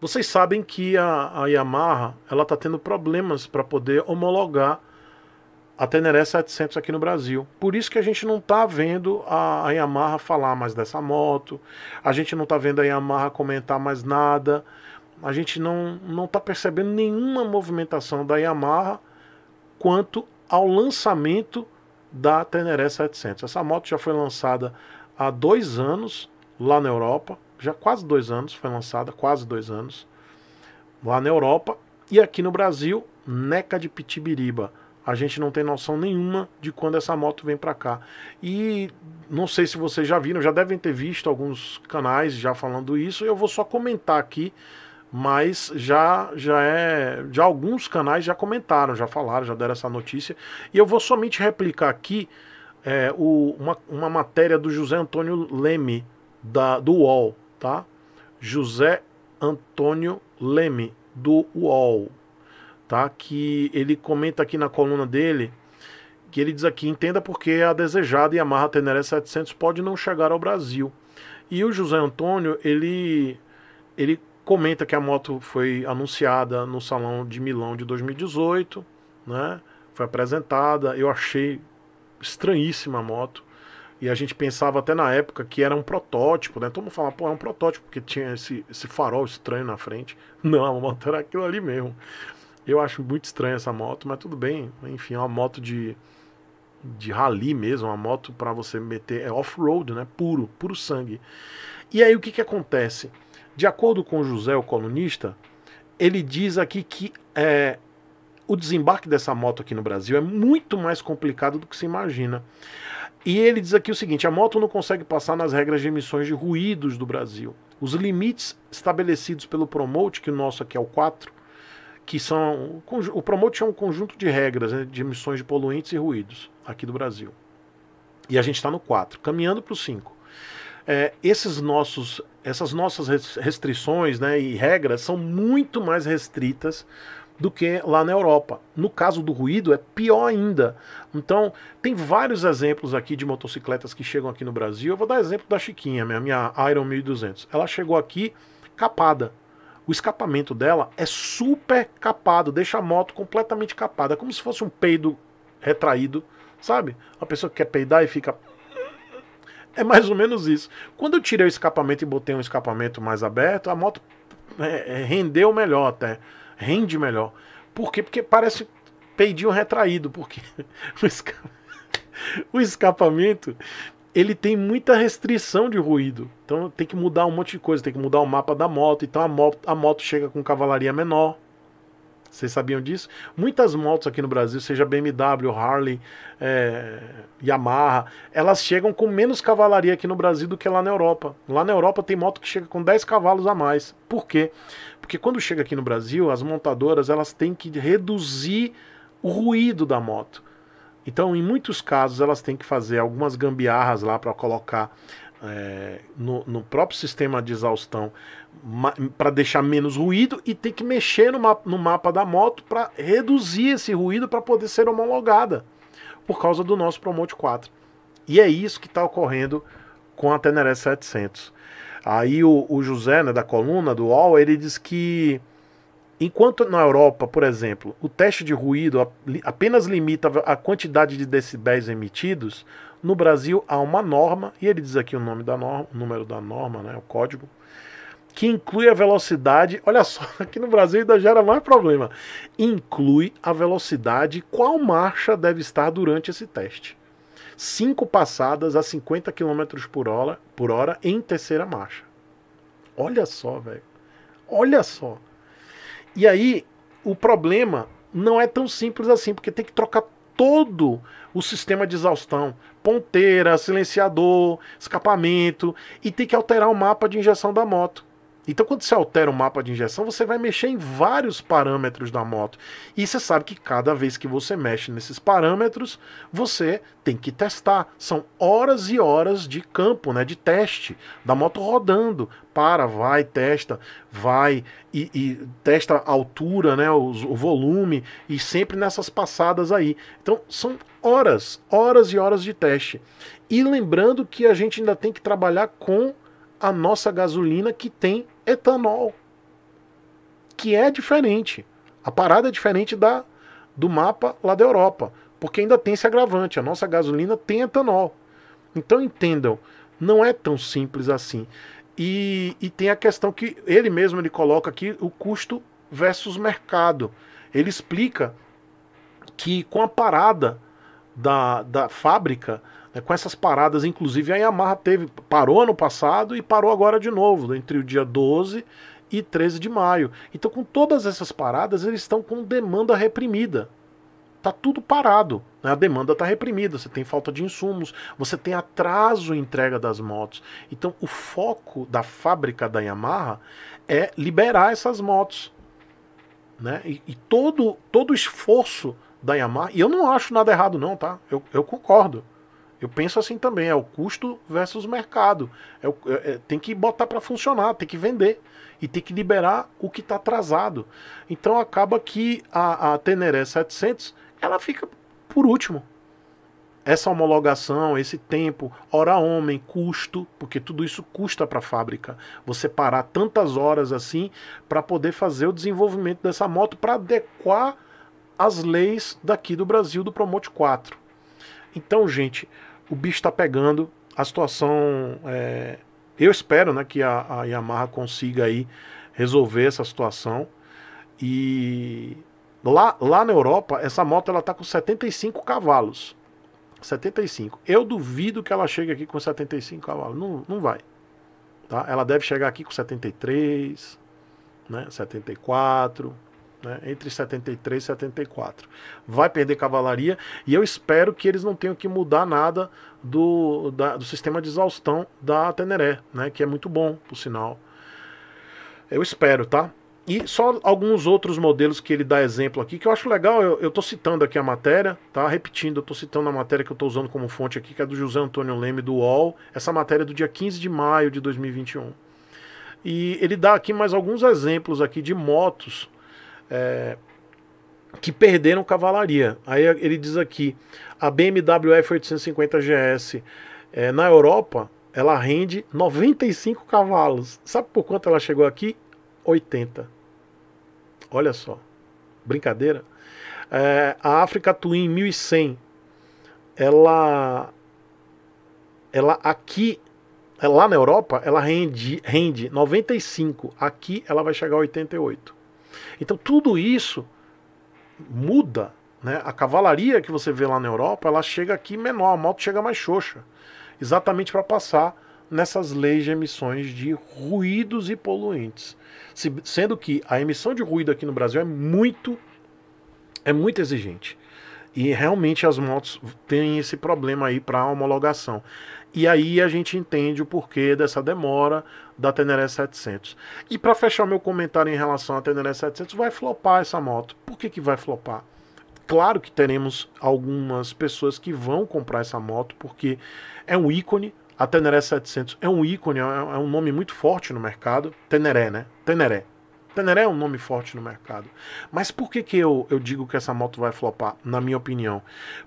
Vocês sabem que a, a Yamaha ela está tendo problemas para poder homologar a Teneré 700 aqui no Brasil. Por isso que a gente não está vendo a, a, Yamaha falar mais dessa moto, a gente não está vendo a Yamaha comentar mais nada, a gente não não está percebendo nenhuma movimentação da Yamaha quanto ao lançamento da Teneré 700. Essa moto já foi lançada há dois anos lá na Europa, já quase dois anos, foi lançada quase dois anos, lá na Europa. E aqui no Brasil, Neca de Pitibiriba. A gente não tem noção nenhuma de quando essa moto vem para cá. E não sei se vocês já viram, já devem ter visto alguns canais já falando isso. Eu vou só comentar aqui, mas já já é, já alguns canais já comentaram, já falaram, já deram essa notícia. E eu vou somente replicar aqui é, o, uma, uma matéria do José Antônio Leme da, do UOL, tá? José Antônio Leme, do UOL, tá? Que ele comenta aqui na coluna dele que ele diz aqui: entenda porque a desejada Yamaha Teneré 700 pode não chegar ao Brasil. E o José Antônio, ele, ele comenta que a moto foi anunciada no Salão de Milão de 2018, né? Foi apresentada. Eu achei estranhíssima a moto. E a gente pensava até na época que era um protótipo, né? Todo mundo falava, pô, é um protótipo, porque tinha esse, esse farol estranho na frente. Não, a moto era aquilo ali mesmo. Eu acho muito estranha essa moto, mas tudo bem. Enfim, é uma moto de, de rally mesmo, uma moto para você meter. É off-road, né? Puro, puro sangue. E aí o que, que acontece? De acordo com José, o colunista, ele diz aqui que é, o desembarque dessa moto aqui no Brasil é muito mais complicado do que se imagina. E ele diz aqui o seguinte: a moto não consegue passar nas regras de emissões de ruídos do Brasil. Os limites estabelecidos pelo Promote, que o nosso aqui é o 4, que são. O Promote é um conjunto de regras né, de emissões de poluentes e ruídos aqui do Brasil. E a gente está no 4, caminhando para o 5. É, esses nossos, essas nossas restrições né, e regras são muito mais restritas do que lá na Europa. No caso do ruído, é pior ainda. Então, tem vários exemplos aqui de motocicletas que chegam aqui no Brasil. Eu vou dar exemplo da Chiquinha, minha, minha Iron 1200. Ela chegou aqui capada. O escapamento dela é super capado, deixa a moto completamente capada, é como se fosse um peido retraído, sabe? A pessoa que quer peidar e fica é mais ou menos isso. Quando eu tirei o escapamento e botei um escapamento mais aberto, a moto é, é, rendeu melhor até rende melhor. Por quê? Porque parece peidinho retraído, porque o, esca... o escapamento ele tem muita restrição de ruído. Então tem que mudar um monte de coisa, tem que mudar o mapa da moto, então a moto, a moto chega com cavalaria menor. Vocês sabiam disso? Muitas motos aqui no Brasil, seja BMW, Harley, é, Yamaha, elas chegam com menos cavalaria aqui no Brasil do que lá na Europa. Lá na Europa tem moto que chega com 10 cavalos a mais. Por quê? Porque quando chega aqui no Brasil, as montadoras elas têm que reduzir o ruído da moto. Então, em muitos casos, elas têm que fazer algumas gambiarras lá para colocar é, no, no, próprio sistema de exaustão para deixar menos ruído e tem que mexer no, ma no mapa da moto para reduzir esse ruído para poder ser homologada por causa do nosso Promote 4. E é isso que está ocorrendo com a Teneré 700. Aí o, o José, né, da coluna do UOL, ele diz que Enquanto na Europa, por exemplo, o teste de ruído apenas limita a quantidade de decibéis emitidos, no Brasil há uma norma, e ele diz aqui o nome da norma, o número da norma, né, o código, que inclui a velocidade. Olha só, aqui no Brasil ainda gera mais problema. Inclui a velocidade, qual marcha deve estar durante esse teste. 5 passadas a 50 km por hora, por hora em terceira marcha. Olha só, velho. Olha só. E aí o problema não é tão simples assim, porque tem que trocar todo o sistema de exaustão, ponteira, silenciador, escapamento e tem que alterar o mapa de injeção da moto. Então, quando você altera o mapa de injeção, você vai mexer em vários parâmetros da moto. E você sabe que cada vez que você mexe nesses parâmetros, você tem que testar. São horas e horas de campo, né, de teste, da moto rodando. Para, vai, testa, vai e, e testa a altura, né, o, o volume, e sempre nessas passadas aí. Então, são horas, horas e horas de teste. E lembrando que a gente ainda tem que trabalhar com a nossa gasolina que tem etanol, que é diferente. A parada é diferente da do mapa lá da Europa, porque ainda tem esse agravante, a nossa gasolina tem etanol. Então entendam, não é tão simples assim. E, e tem a questão que ele mesmo ele coloca aqui o custo versus mercado. Ele explica que com a parada da, da fábrica, né, com essas paradas, inclusive a Yamaha teve, parou ano passado e parou agora de novo, né? entre o dia 12 e 13 de maio. Então, com todas essas paradas, eles estão com demanda reprimida. Tá tudo parado, né? a demanda está reprimida, você tem falta de insumos, você tem atraso em entrega das motos. Então, o foco da fábrica da Yamaha é liberar essas motos. Né? E, e todo, todo esforço da Yamaha, e eu não acho nada errado, não, tá? Eu, eu concordo. Eu penso assim também, é o custo versus mercado. É o, é, é tem que botar para funcionar, tem que vender e tem que liberar o que está atrasado. Então acaba que a, a Teneré 700 ela fica por último. Essa homologação, esse tempo, hora homem, custo, porque tudo isso custa para a fábrica. Você parar tantas horas assim para poder fazer o desenvolvimento dessa moto para adequar as leis daqui do Brasil do Promote 4. Então, gente, o bicho está pegando. A situação, é, eu espero, né, que a, a Yamaha consiga aí resolver essa situação. E lá, lá na Europa, essa moto ela está com 75 cavalos. 75. Eu duvido que ela chegue aqui com 75 cavalos. Não, não vai. Tá? Ela deve chegar aqui com 73, né? 74. Né, entre 73 e 74. Vai perder cavalaria e eu espero que eles não tenham que mudar nada do, da, do sistema de exaustão da Teneré, né, que é muito bom, por sinal. Eu espero, tá? E só alguns outros modelos que ele dá exemplo aqui, que eu acho legal, eu, estou citando aqui a matéria, tá? Repetindo, eu estou citando a matéria que eu estou usando como fonte aqui, que é do José Antônio Leme, do UOL, essa matéria é do dia 15 de maio de 2021. E ele dá aqui mais alguns exemplos aqui de motos é, que perderam cavalaria. Aí ele diz aqui: a BMW F850 GS é, na Europa ela rende 95 cavalos. Sabe por quanto ela chegou aqui? 80. Olha só, brincadeira. É, a África Twin 1100, ela, ela aqui, é, lá na Europa, ela rende, rende 95. Aqui ela vai chegar a 88. Então tudo isso muda, né? A cavalaria que você vê lá na Europa, ela chega aqui menor, a moto chega mais xoxa, exatamente para passar nessas leis de emissões de ruídos e poluentes. Se, sendo que a emissão de ruído aqui no Brasil é muito é muito exigente. E realmente as motos têm esse problema aí para homologação. E aí a gente entende o porquê dessa demora da Teneré 700. E para fechar meu comentário em relação à Teneré 700, vai flopar essa moto. Por que, que vai flopar? Claro que teremos algumas pessoas que vão comprar essa moto porque é um ícone. A Teneré 700 é um ícone, é, é um nome muito forte no mercado. Teneré, né? Teneré. Teneré é um nome forte no mercado. Mas por que, que eu, eu digo que essa moto vai flopar, na minha opinião?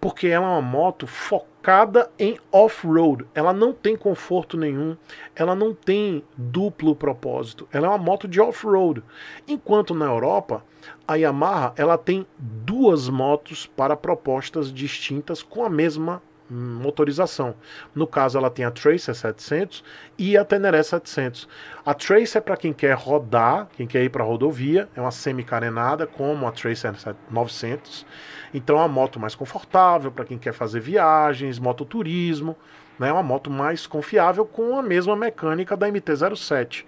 Porque ela é uma moto focada em off-road. Ela não tem conforto nenhum, ela não tem duplo propósito. Ela é uma moto de off-road. Enquanto na Europa, a Yamaha ela tem duas motos para propostas distintas com a mesma motorização. No caso, ela tem a Tracer 700 e a Teneré 700. A Tracer é para quem quer rodar, quem quer ir para rodovia, é uma semi-carenada, como a Tracer 900. Então, é uma moto mais confortável para quem quer fazer viagens, mototurismo. Né? É né? uma moto mais confiável com a mesma mecânica da MT-07,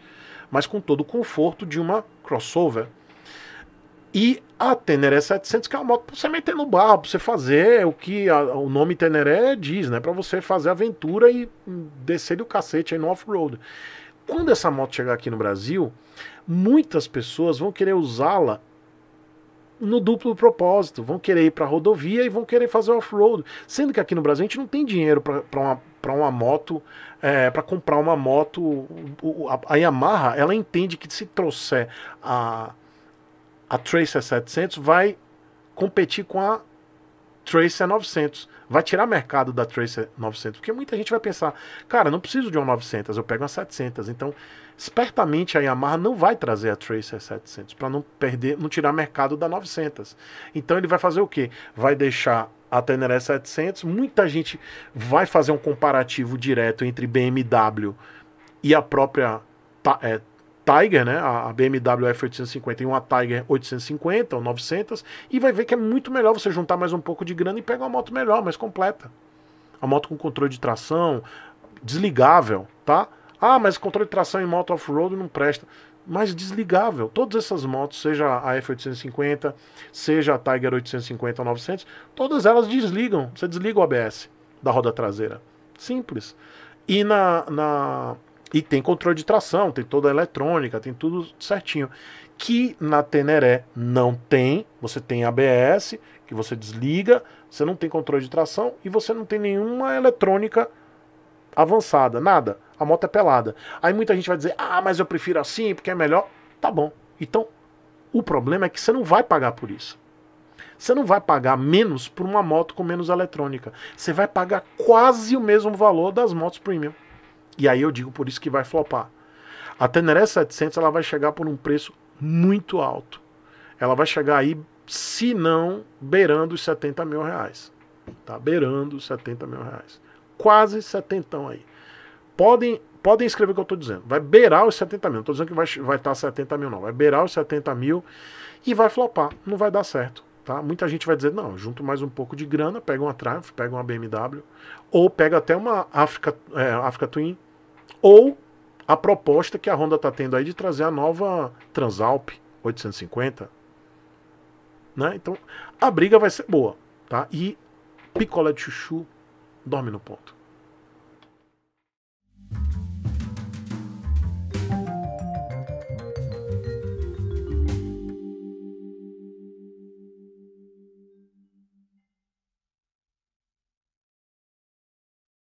mas com todo o conforto de uma crossover. E a Teneré 700, que é uma moto para você meter no barro, pra você fazer o que a, o nome Teneré diz, né? Para você fazer aventura e descer do cacete aí no off-road. Quando essa moto chegar aqui no Brasil, muitas pessoas vão querer usá-la no duplo propósito, vão querer ir para rodovia e vão querer fazer off-road, sendo que aqui no Brasil a gente não tem dinheiro para uma, pra uma moto, é, para comprar uma moto. A Yamaha, ela entende que se trouxer a a Tracer 700 vai competir com a Tracer 900. Vai tirar mercado da Tracer 900, porque muita gente vai pensar, cara, não preciso de uma 900, eu pego uma 700. Então, espertamente a Yamaha não vai trazer a Tracer 700 para não perder, não tirar mercado da 900. Então ele vai fazer o quê? Vai deixar a Teneré 700. Muita gente vai fazer um comparativo direto entre BMW e a própria é, Tiger, né? A BMW F850 e uma Tiger 850 ou 900 e vai ver que é muito melhor você juntar mais um pouco de grana e pegar uma moto melhor, mais completa. A moto com controle de tração, desligável, tá? Ah, mas controle de tração em moto off-road não presta. Mas desligável. Todas essas motos, seja a F850, seja a Tiger 850 ou 900, todas elas desligam. Você desliga o ABS da roda traseira. Simples. E na, na e tem controle de tração, tem toda a eletrônica, tem tudo certinho. Que na Teneré não tem. Você tem ABS, que você desliga, você não tem controle de tração e você não tem nenhuma eletrônica avançada, nada. A moto é pelada. Aí muita gente vai dizer: ah, mas eu prefiro assim porque é melhor. Tá bom. Então, o problema é que você não vai pagar por isso. Você não vai pagar menos por uma moto com menos eletrônica. Você vai pagar quase o mesmo valor das motos premium. E aí eu digo por isso que vai flopar. A Teneré 700 ela vai chegar por um preço muito alto. Ela vai chegar aí, se não, beirando os 70 mil reais. Tá beirando os 70 mil reais. Quase setentão aí. Podem, podem escrever o que eu estou dizendo. Vai beirar os 70 mil. Não estou dizendo que vai estar vai tá 70 mil, não. Vai beirar os 70 mil e vai flopar. Não vai dar certo. Tá? Muita gente vai dizer, não, junto mais um pouco de grana, pega uma Triumph, pega uma BMW, ou pega até uma Africa, é, Africa Twin, ou a proposta que a Honda está tendo aí de trazer a nova Transalp 850. Né? Então, a briga vai ser boa. Tá? E picolé de chuchu dorme no ponto.